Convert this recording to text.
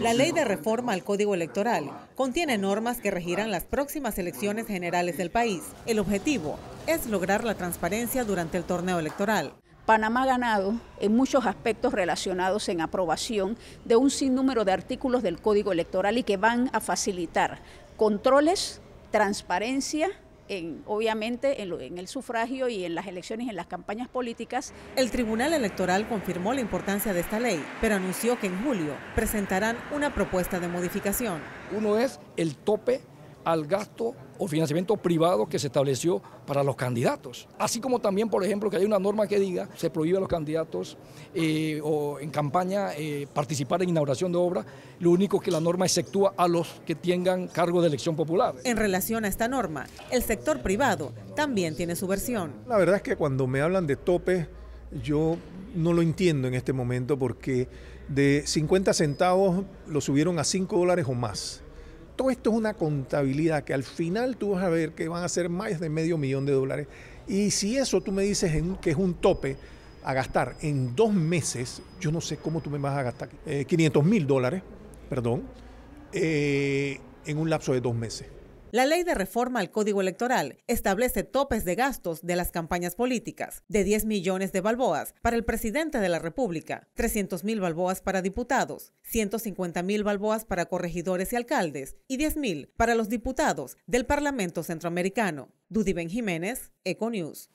La ley de reforma al Código Electoral contiene normas que regirán las próximas elecciones generales del país. El objetivo es lograr la transparencia durante el torneo electoral. Panamá ha ganado en muchos aspectos relacionados en aprobación de un sinnúmero de artículos del Código Electoral y que van a facilitar controles, transparencia, obviamente en, en, el sufragio y en las elecciones y en las campañas políticas. El Tribunal Electoral confirmó la importancia de esta ley, pero anunció que en julio presentarán una propuesta de modificación. Uno es el tope al gasto o financiamiento privado que se estableció para los candidatos. Así como también, por ejemplo, que hay una norma que diga, se prohíbe a los candidatos eh, o en campaña eh, participar en inauguración de obra, lo único que la norma exceptúa a los que tengan cargo de elección popular. En relación a esta norma, el sector privado también tiene su versión. La verdad es que cuando me hablan de tope, yo no lo entiendo en este momento porque de 50 centavos lo subieron a 5 dólares o más todo esto es una contabilidad que al final tú vas a ver que van a ser más de medio millón de dólares. Y si eso tú me dices que es un tope a gastar en dos meses, yo no sé cómo tú me vas a gastar 500 eh, mil dólares, perdón, eh, en un lapso de dos meses. La ley de reforma al Código Electoral establece topes de gastos de las campañas políticas de 10 millones de balboas para el presidente de la República, 300 mil balboas para diputados, 150 mil balboas para corregidores y alcaldes y 10 mil para los diputados del Parlamento Centroamericano. Ben Jiménez, Econews.